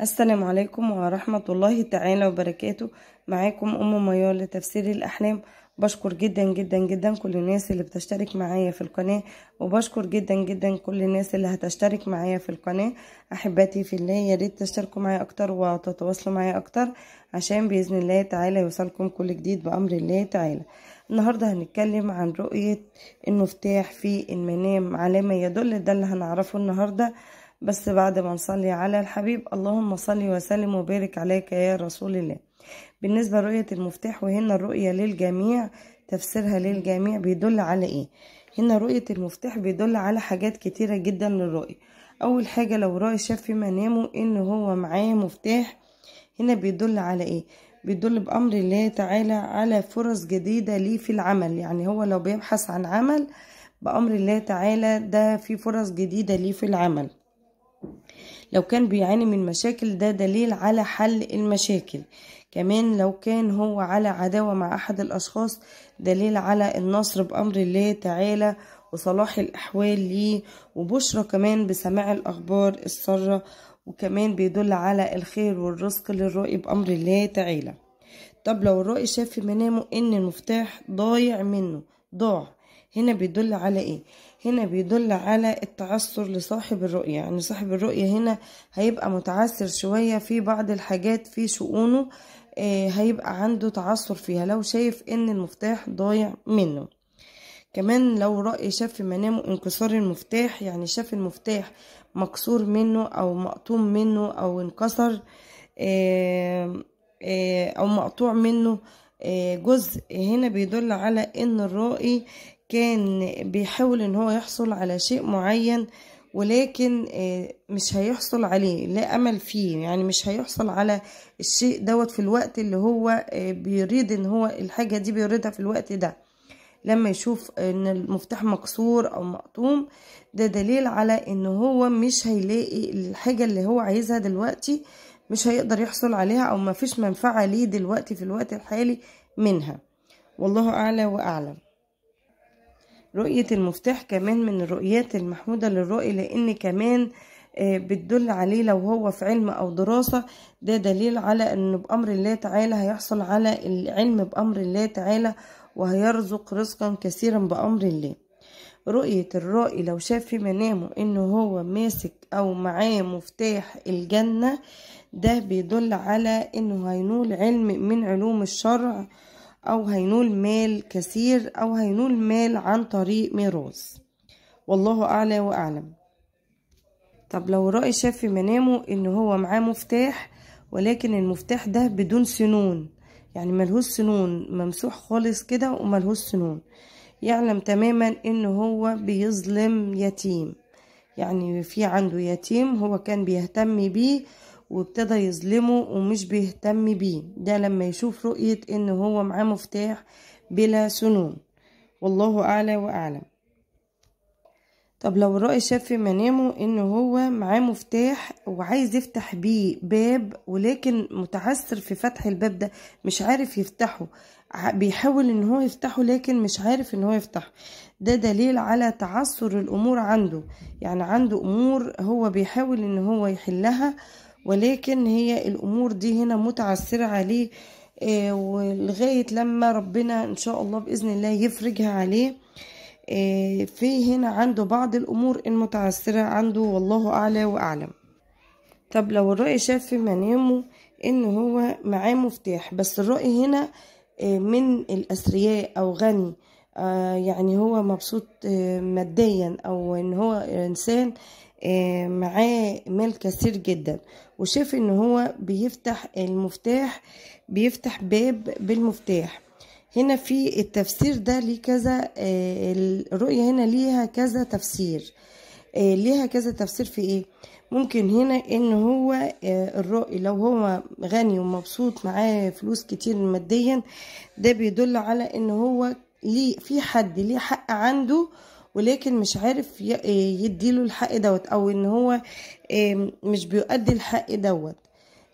السلام عليكم ورحمة الله تعالى وبركاته معاكم أم ميار لتفسير الأحلام بشكر جدا جدا جدا كل الناس اللي بتشترك معايا في القناة وبشكر جدا جدا كل الناس اللي هتشترك معايا في القناة أحباتي في الله ياريت تشتركوا معايا أكتر وتتواصلوا معايا أكتر عشان بإذن الله تعالى يوصلكم كل جديد بأمر الله تعالى النهاردة هنتكلم عن رؤية المفتاح في المنام علامة يدل ده اللي هنعرفه النهاردة بس بعد ما نصلي على الحبيب اللهم صل وسلم وبارك عليك يا رسول الله بالنسبة لرؤية المفتاح وهنا الرؤية للجميع تفسيرها للجميع بيدل على ايه هنا رؤية المفتاح بيدل على حاجات كتيرة جدا للرؤية اول حاجة لو رأي شاف في منامه ان هو معاه مفتاح هنا بيدل على ايه بيدل بأمر الله تعالى على فرص جديدة ليه في العمل يعني هو لو بيبحث عن عمل بأمر الله تعالى ده في فرص جديدة ليه في العمل لو كان بيعاني من مشاكل ده دليل على حل المشاكل كمان لو كان هو على عداوة مع أحد الأشخاص دليل على النصر بأمر الله تعالى وصلاح الأحوال ليه وبشرى كمان بسماع الأخبار السارة وكمان بيدل على الخير والرزق للرؤي بأمر الله تعالى طب لو الرؤي شاف في منامه إن المفتاح ضايع منه ضاع هنا بيدل على ايه هنا بيدل على التعثر لصاحب الرؤية يعني صاحب الرؤية هنا هيبقى متعثر شوية في بعض الحاجات في شؤونه آه، هيبقى عنده تعثر فيها لو شايف ان المفتاح ضايع منه كمان لو رأي شاف في منامه انكسار المفتاح يعني شاف المفتاح مكسور منه او مقطوم منه او انكسر آه، آه، او مقطوع منه جزء هنا بيدل على ان الرائي كان بيحاول ان هو يحصل على شيء معين ولكن آه، مش هيحصل عليه لا امل فيه يعني مش هيحصل على الشيء دوت في الوقت اللي هو آه، بيريد ان هو الحاجة دي بيريدها في الوقت ده لما يشوف ان المفتاح مكسور او مقطوم ده دليل على ان هو مش هيلاقي الحاجة اللي هو عايزها دلوقتي مش هيقدر يحصل عليها او مفيش منفعة ليه دلوقتي في الوقت الحالي منها والله اعلى واعلم رؤية المفتاح كمان من الرؤيات المحمودة للرؤي لأن كمان آه، بتدل عليه لو هو في علم أو دراسة ده دليل على أنه بأمر الله تعالى هيحصل على العلم بأمر الله تعالى وهيرزق رزقا كثيرا بأمر الله رؤية الرائي لو شاف في منامه انه هو ماسك او معاه مفتاح الجنة ده بيدل على انه هينول علم من علوم الشرع أو هينول مال كثير أو هينول مال عن طريق ميراث والله أعلى وأعلم طب لو رأي شاف في منامه إن هو معاه مفتاح ولكن المفتاح ده بدون سنون يعني ملهوش سنون ممسوح خالص كده وملهوش سنون يعلم تماما إن هو بيظلم يتيم يعني في عنده يتيم هو كان بيهتم بيه وابتدى يظلمه ومش بيهتم بيه ده لما يشوف رؤية ان هو معاه مفتاح بلا سنون والله اعلى واعلم طب لو الرأي شاف في منامه ان هو معاه مفتاح وعايز يفتح بيه باب ولكن متعسر في فتح الباب ده مش عارف يفتحه بيحاول ان هو يفتحه لكن مش عارف ان هو يفتحه ده دليل على تعثر الامور عنده يعني عنده امور هو بيحاول ان هو يحلها ولكن هي الأمور دي هنا متعسرة عليه آه، ولغاية لما ربنا إن شاء الله بإذن الله يفرجها عليه آه، في هنا عنده بعض الأمور المتعسرة عنده والله أعلى وأعلم طب لو الرأي شاف في منامه إن هو معاه مفتاح بس الرأي هنا آه، من الأثرياء أو غني آه، يعني هو مبسوط آه، ماديا او ان هو انسان آه، معاه مال كثير جدا وشاف ان هو بيفتح المفتاح بيفتح باب بالمفتاح هنا في التفسير ده ليه كذا الرؤية هنا ليها كذا تفسير ليها كذا تفسير في ايه ممكن هنا ان هو الرأي لو هو غني ومبسوط معاه فلوس كتير ماديا ده بيدل على ان هو ليه في حد ليه حق عنده ولكن مش عارف آه، يديله الحق دوت او ان هو مش بيؤدي الحق دوت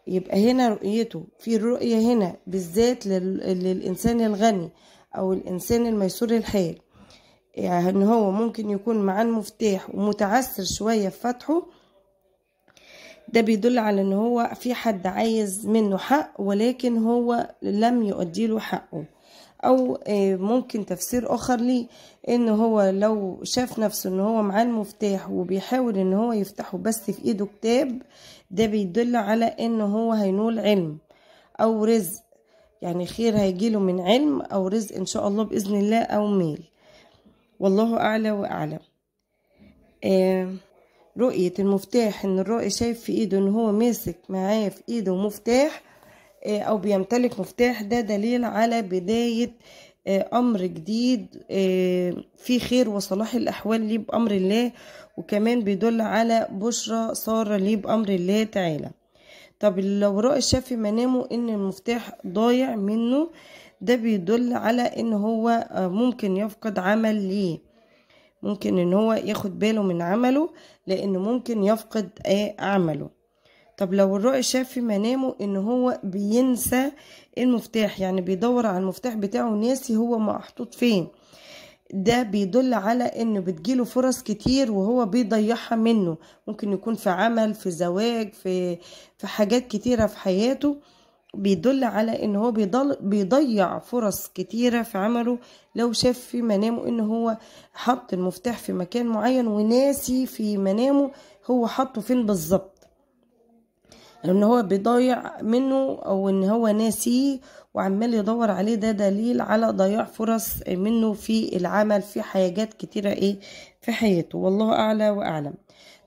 يبقى هنا رؤيته في الرؤية هنا بالذات للإنسان الغني أو الإنسان الميسور الحال يعني إن هو ممكن يكون معاه المفتاح ومتعسر شوية في فتحه ده بيدل على إن هو في حد عايز منه حق ولكن هو لم يؤديله حقه او آه، ممكن تفسير اخر لي ان هو لو شاف نفسه ان هو معاه المفتاح وبيحاول ان هو يفتحه بس في ايده كتاب ده بيدل على ان هو هينول علم او رزق يعني خير هيجيله من علم او رزق ان شاء الله باذن الله او ميل والله اعلى واعلم آه رؤية المفتاح ان الرائي شايف في ايده ان هو ماسك معاه في ايده مفتاح آه، أو بيمتلك مفتاح ده دليل على بداية آه، أمر جديد آه، في خير وصلاح الأحوال ليه بأمر الله وكمان بيدل على بشرى سارة ليه بأمر الله تعالى طب لو رأى الشافي منامه إن المفتاح ضايع منه ده بيدل على إن هو ممكن يفقد عمل ليه ممكن إن هو ياخد باله من عمله لأن ممكن يفقد عمله طب لو الرائي شاف في منامه ان هو بينسى المفتاح يعني بيدور على المفتاح بتاعه ناسي هو محطوط فين ده بيدل على انه بتجيله فرص كتير وهو بيضيعها منه ممكن يكون في عمل في زواج في في حاجات كتيره في حياته بيدل على ان هو بيضل بيضيع فرص كتيره في عمله لو شاف في منامه ان هو حط المفتاح في مكان معين وناسي في منامه هو حطه فين بالظبط ان هو بيضيع منه او ان هو ناسي وعمال يدور عليه ده دليل على ضياع فرص منه في العمل في حاجات كتيرة ايه في حياته والله اعلى واعلم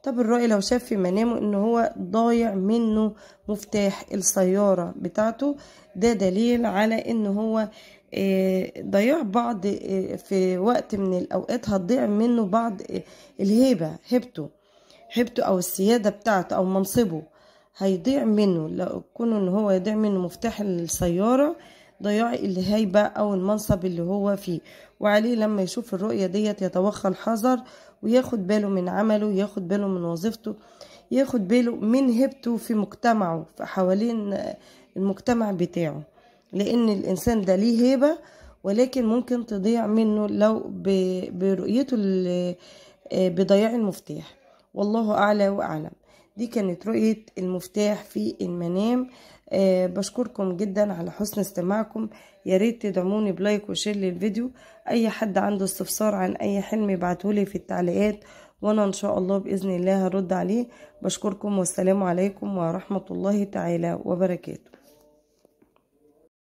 طب الرأي لو شاف في منامه ان هو ضايع منه مفتاح السيارة بتاعته ده دليل على ان هو آه، ضياع بعض آه، في وقت من الاوقات هتضيع منه بعض آه، الهيبة هبته هيبته او السيادة بتاعته او منصبه هيضيع منه لو كون ان هو يضيع منه مفتاح السيارة ضياع الهيبة او المنصب اللي هو فيه وعليه لما يشوف الرؤية ديت يتوخى الحذر وياخد باله من عمله ياخد باله من وظيفته ياخد باله من هيبته في مجتمعه حوالين المجتمع بتاعه لان الانسان ده ليه هيبة ولكن ممكن تضيع منه لو برؤيته آه، بضياع المفتاح والله اعلى واعلم دي كانت رؤية المفتاح في المنام أه بشكركم جدا على حسن استماعكم ياريت تدعموني بلايك وشير للفيديو اي حد عنده استفسار عن اي حلم يبعتهولي في التعليقات وانا ان شاء الله باذن الله هرد عليه بشكركم والسلام عليكم ورحمه الله تعالى وبركاته